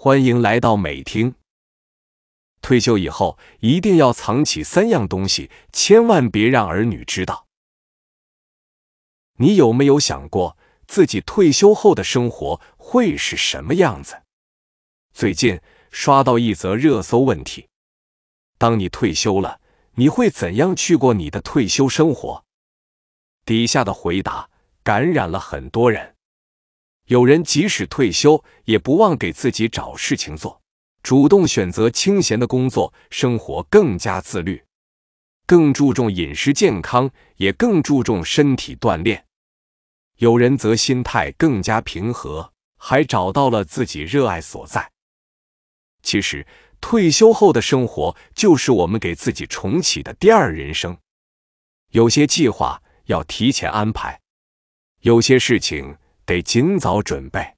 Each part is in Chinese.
欢迎来到美听。退休以后一定要藏起三样东西，千万别让儿女知道。你有没有想过自己退休后的生活会是什么样子？最近刷到一则热搜问题：当你退休了，你会怎样去过你的退休生活？底下的回答感染了很多人。有人即使退休，也不忘给自己找事情做，主动选择清闲的工作，生活更加自律，更注重饮食健康，也更注重身体锻炼。有人则心态更加平和，还找到了自己热爱所在。其实，退休后的生活就是我们给自己重启的第二人生。有些计划要提前安排，有些事情。得尽早准备，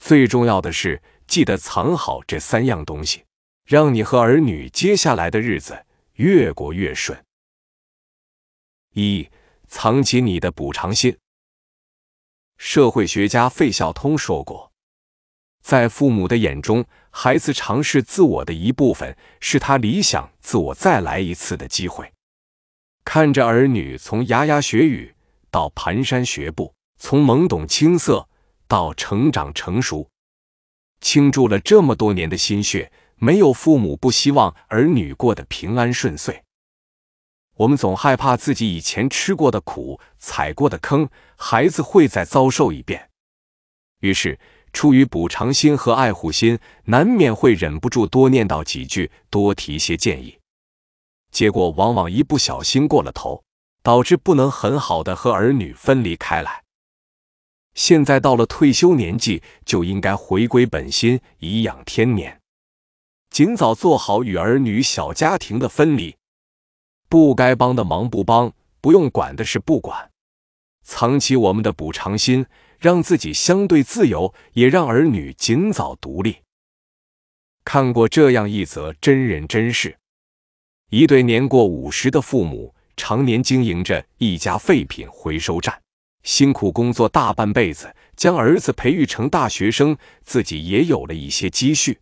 最重要的是记得藏好这三样东西，让你和儿女接下来的日子越过越顺。一，藏起你的补偿心。社会学家费孝通说过，在父母的眼中，孩子尝试自我的一部分，是他理想自我再来一次的机会。看着儿女从牙牙学语到蹒跚学步。从懵懂青涩到成长成熟，倾注了这么多年的心血，没有父母不希望儿女过得平安顺遂。我们总害怕自己以前吃过的苦、踩过的坑，孩子会再遭受一遍。于是，出于补偿心和爱护心，难免会忍不住多念叨几句，多提些建议。结果往往一不小心过了头，导致不能很好的和儿女分离开来。现在到了退休年纪，就应该回归本心，颐养天年，尽早做好与儿女小家庭的分离，不该帮的忙不帮，不用管的事不管，藏起我们的补偿心，让自己相对自由，也让儿女尽早独立。看过这样一则真人真事：一对年过五十的父母，常年经营着一家废品回收站。辛苦工作大半辈子，将儿子培育成大学生，自己也有了一些积蓄。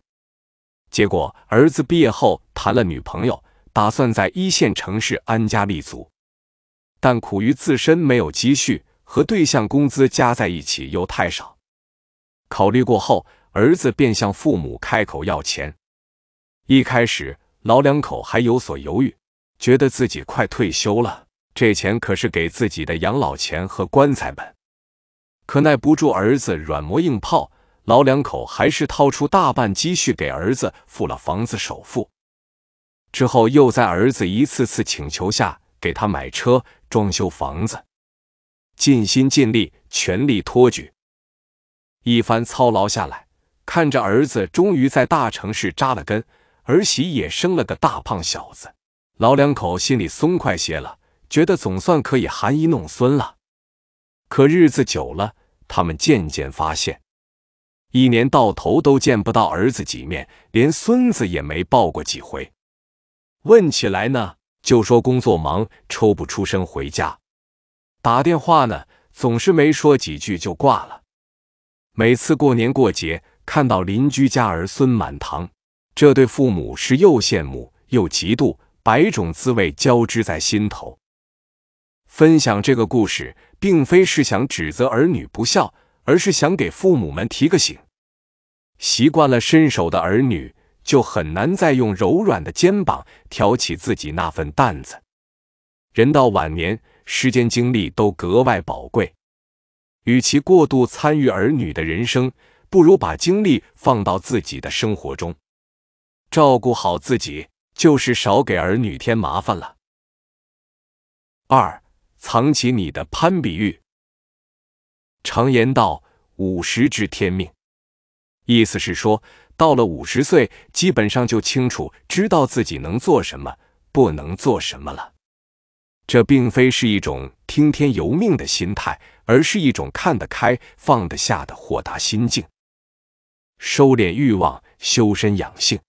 结果儿子毕业后谈了女朋友，打算在一线城市安家立足，但苦于自身没有积蓄，和对象工资加在一起又太少。考虑过后，儿子便向父母开口要钱。一开始，老两口还有所犹豫，觉得自己快退休了。这钱可是给自己的养老钱和棺材本，可耐不住儿子软磨硬泡，老两口还是掏出大半积蓄给儿子付了房子首付，之后又在儿子一次次请求下给他买车、装修房子，尽心尽力、全力托举。一番操劳下来，看着儿子终于在大城市扎了根，儿媳也生了个大胖小子，老两口心里松快些了。觉得总算可以含饴弄孙了，可日子久了，他们渐渐发现，一年到头都见不到儿子几面，连孙子也没抱过几回。问起来呢，就说工作忙，抽不出身回家；打电话呢，总是没说几句就挂了。每次过年过节，看到邻居家儿孙满堂，这对父母是又羡慕又嫉妒，百种滋味交织在心头。分享这个故事，并非是想指责儿女不孝，而是想给父母们提个醒：习惯了伸手的儿女，就很难再用柔软的肩膀挑起自己那份担子。人到晚年，时间精力都格外宝贵，与其过度参与儿女的人生，不如把精力放到自己的生活中，照顾好自己，就是少给儿女添麻烦了。二。藏起你的攀比欲。常言道：“五十知天命”，意思是说，到了五十岁，基本上就清楚知道自己能做什么，不能做什么了。这并非是一种听天由命的心态，而是一种看得开放得下的豁达心境。收敛欲望，修身养性。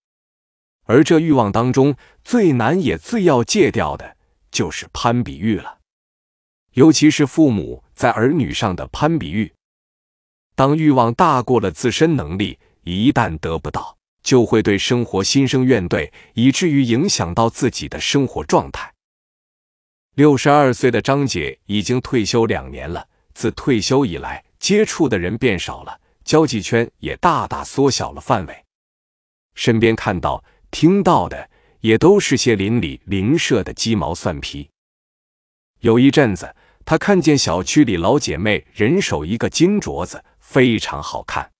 而这欲望当中最难也最要戒掉的，就是攀比欲了。尤其是父母在儿女上的攀比欲，当欲望大过了自身能力，一旦得不到，就会对生活心生怨怼，以至于影响到自己的生活状态。六十二岁的张姐已经退休两年了，自退休以来，接触的人变少了，交际圈也大大缩小了范围，身边看到、听到的也都是些邻里邻舍的鸡毛蒜皮。有一阵子。他看见小区里老姐妹人手一个金镯子，非常好看。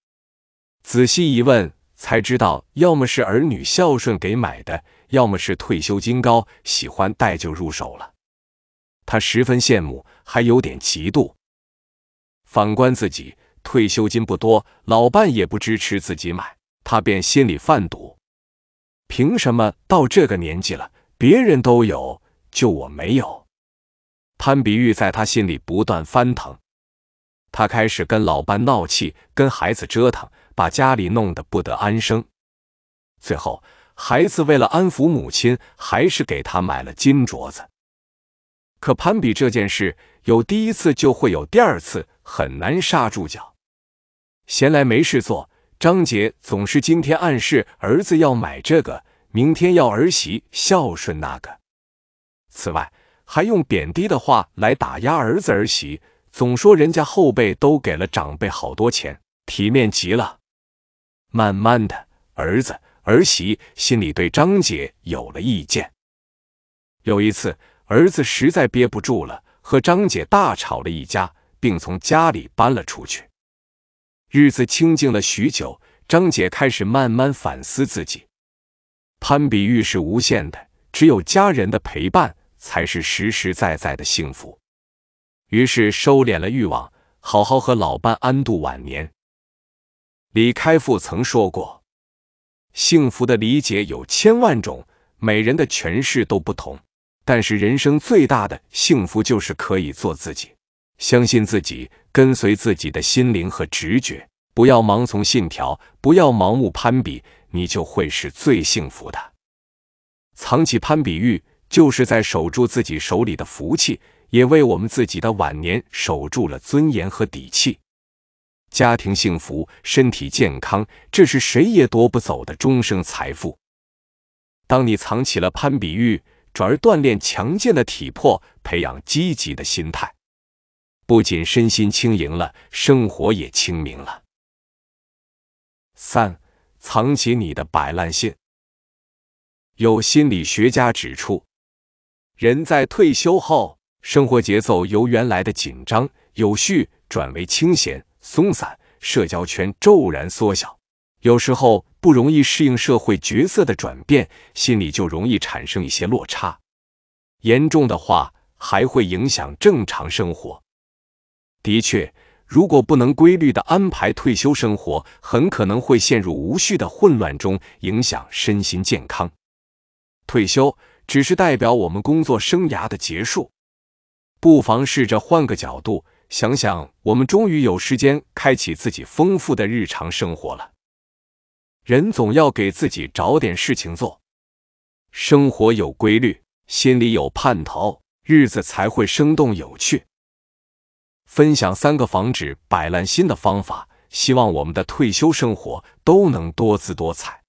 仔细一问，才知道要么是儿女孝顺给买的，要么是退休金高喜欢戴就入手了。他十分羡慕，还有点嫉妒。反观自己，退休金不多，老伴也不支持自己买，他便心里犯堵：凭什么到这个年纪了，别人都有，就我没有？潘比玉在他心里不断翻腾，他开始跟老伴闹气，跟孩子折腾，把家里弄得不得安生。最后，孩子为了安抚母亲，还是给他买了金镯子。可攀比这件事，有第一次就会有第二次，很难刹住脚。闲来没事做，张姐总是今天暗示儿子要买这个，明天要儿媳孝顺那个。此外，还用贬低的话来打压儿子儿媳，总说人家后辈都给了长辈好多钱，体面极了。慢慢的，儿子儿媳心里对张姐有了意见。有一次，儿子实在憋不住了，和张姐大吵了一架，并从家里搬了出去。日子清静了许久，张姐开始慢慢反思自己，攀比欲是无限的，只有家人的陪伴。才是实实在在的幸福。于是收敛了欲望，好好和老伴安度晚年。李开复曾说过：“幸福的理解有千万种，每人的诠释都不同。但是人生最大的幸福就是可以做自己，相信自己，跟随自己的心灵和直觉，不要盲从信条，不要盲目攀比，你就会是最幸福的。藏起攀比欲。”就是在守住自己手里的福气，也为我们自己的晚年守住了尊严和底气。家庭幸福、身体健康，这是谁也夺不走的终生财富。当你藏起了攀比欲，转而锻炼强健的体魄，培养积极的心态，不仅身心轻盈了，生活也清明了。三，藏起你的摆烂心。有心理学家指出。人在退休后，生活节奏由原来的紧张有序转为清闲松散，社交圈骤然缩小，有时候不容易适应社会角色的转变，心里就容易产生一些落差，严重的话还会影响正常生活。的确，如果不能规律的安排退休生活，很可能会陷入无序的混乱中，影响身心健康。退休。只是代表我们工作生涯的结束，不妨试着换个角度想想，我们终于有时间开启自己丰富的日常生活了。人总要给自己找点事情做，生活有规律，心里有盼头，日子才会生动有趣。分享三个防止摆烂心的方法，希望我们的退休生活都能多姿多彩。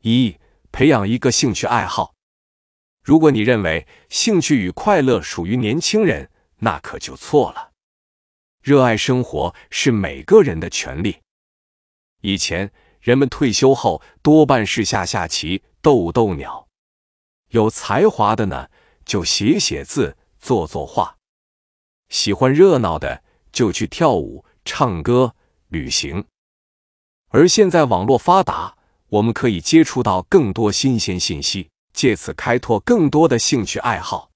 一、培养一个兴趣爱好。如果你认为兴趣与快乐属于年轻人，那可就错了。热爱生活是每个人的权利。以前人们退休后多半是下下棋、逗逗鸟，有才华的呢就写写字、做做画，喜欢热闹的就去跳舞、唱歌、旅行。而现在网络发达，我们可以接触到更多新鲜信息。借此开拓更多的兴趣爱好。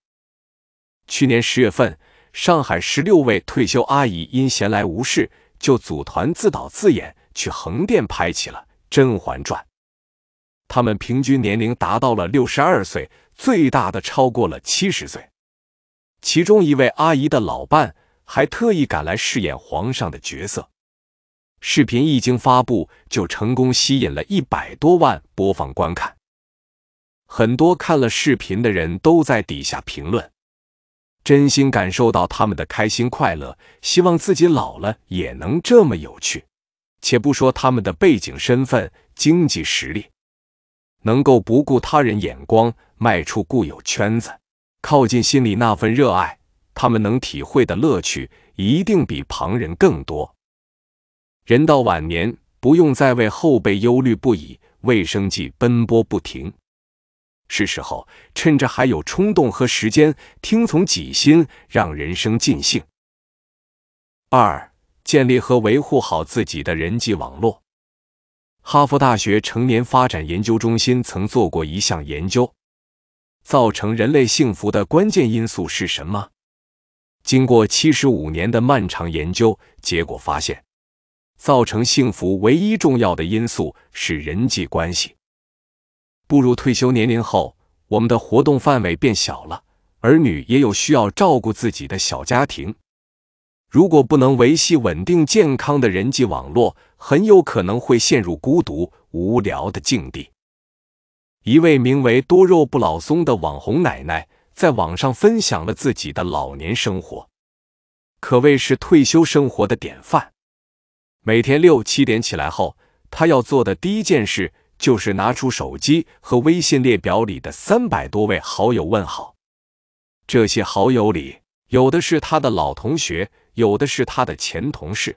去年十月份，上海十六位退休阿姨因闲来无事，就组团自导自演去横店拍起了《甄嬛传》。他们平均年龄达到了六十二岁，最大的超过了七十岁。其中一位阿姨的老伴还特意赶来饰演皇上的角色。视频一经发布，就成功吸引了一百多万播放观看。很多看了视频的人都在底下评论，真心感受到他们的开心快乐，希望自己老了也能这么有趣。且不说他们的背景身份、经济实力，能够不顾他人眼光，迈出固有圈子，靠近心里那份热爱，他们能体会的乐趣一定比旁人更多。人到晚年，不用再为后辈忧虑不已，为生计奔波不停。是时候趁着还有冲动和时间，听从己心，让人生尽兴。二、建立和维护好自己的人际网络。哈佛大学成年发展研究中心曾做过一项研究，造成人类幸福的关键因素是什么？经过七十五年的漫长研究，结果发现，造成幸福唯一重要的因素是人际关系。步入退休年龄后，我们的活动范围变小了，儿女也有需要照顾自己的小家庭。如果不能维系稳定健康的人际网络，很有可能会陷入孤独无聊的境地。一位名为“多肉不老松”的网红奶奶在网上分享了自己的老年生活，可谓是退休生活的典范。每天六七点起来后，她要做的第一件事。就是拿出手机和微信列表里的三百多位好友问好，这些好友里有的是他的老同学，有的是他的前同事。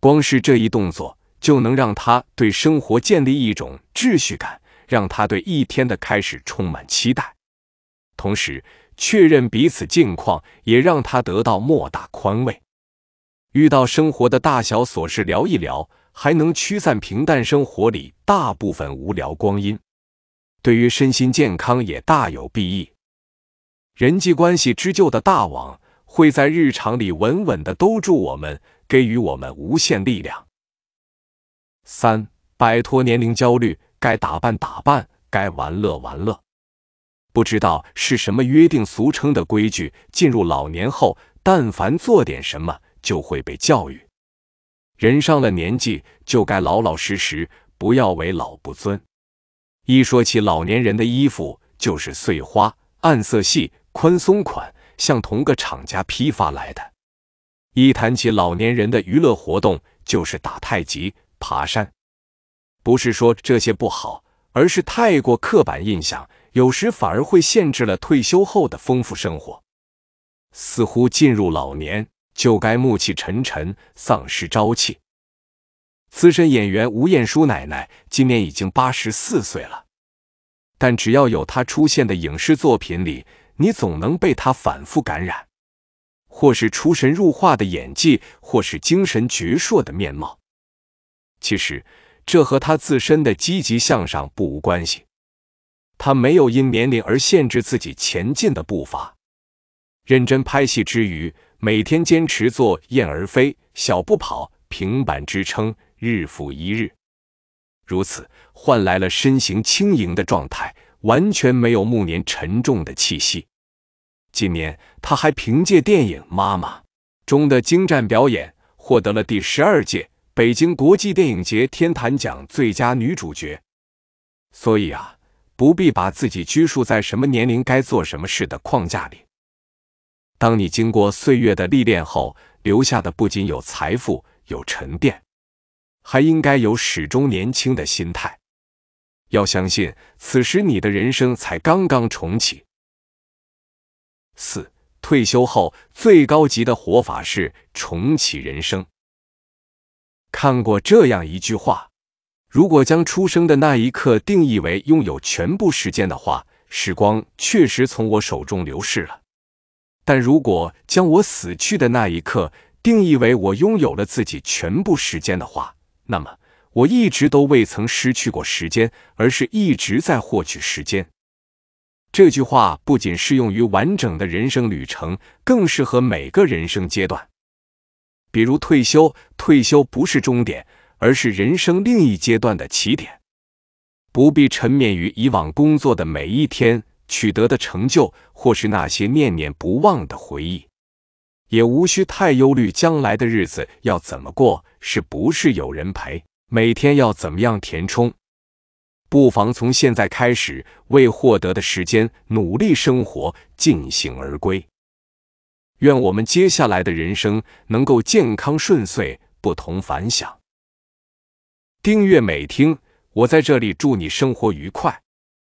光是这一动作，就能让他对生活建立一种秩序感，让他对一天的开始充满期待，同时确认彼此近况，也让他得到莫大宽慰。遇到生活的大小琐事，聊一聊。还能驱散平淡生活里大部分无聊光阴，对于身心健康也大有裨益。人际关系织就的大网会在日常里稳稳的兜住我们，给予我们无限力量。三、摆脱年龄焦虑，该打扮打扮，该玩乐玩乐。不知道是什么约定俗称的规矩，进入老年后，但凡做点什么，就会被教育。人上了年纪，就该老老实实，不要为老不尊。一说起老年人的衣服，就是碎花、暗色系、宽松款，像同个厂家批发来的。一谈起老年人的娱乐活动，就是打太极、爬山。不是说这些不好，而是太过刻板印象，有时反而会限制了退休后的丰富生活。似乎进入老年。就该暮气沉沉，丧失朝气。资深演员吴彦姝奶奶今年已经八十四岁了，但只要有她出现的影视作品里，你总能被她反复感染，或是出神入化的演技，或是精神矍铄的面貌。其实，这和她自身的积极向上不无关系。她没有因年龄而限制自己前进的步伐，认真拍戏之余。每天坚持做燕儿飞、小步跑、平板支撑，日复一日，如此换来了身形轻盈的状态，完全没有暮年沉重的气息。今年，他还凭借电影《妈妈》中的精湛表演，获得了第十二届北京国际电影节天坛奖最佳女主角。所以啊，不必把自己拘束在什么年龄该做什么事的框架里。当你经过岁月的历练后，留下的不仅有财富、有沉淀，还应该有始终年轻的心态。要相信，此时你的人生才刚刚重启。四退休后最高级的活法是重启人生。看过这样一句话：如果将出生的那一刻定义为拥有全部时间的话，时光确实从我手中流逝了。但如果将我死去的那一刻定义为我拥有了自己全部时间的话，那么我一直都未曾失去过时间，而是一直在获取时间。这句话不仅适用于完整的人生旅程，更适合每个人生阶段。比如退休，退休不是终点，而是人生另一阶段的起点。不必沉湎于以往工作的每一天。取得的成就，或是那些念念不忘的回忆，也无需太忧虑将来的日子要怎么过，是不是有人陪，每天要怎么样填充？不妨从现在开始，为获得的时间努力生活，尽兴而归。愿我们接下来的人生能够健康顺遂，不同凡响。订阅美听，我在这里祝你生活愉快。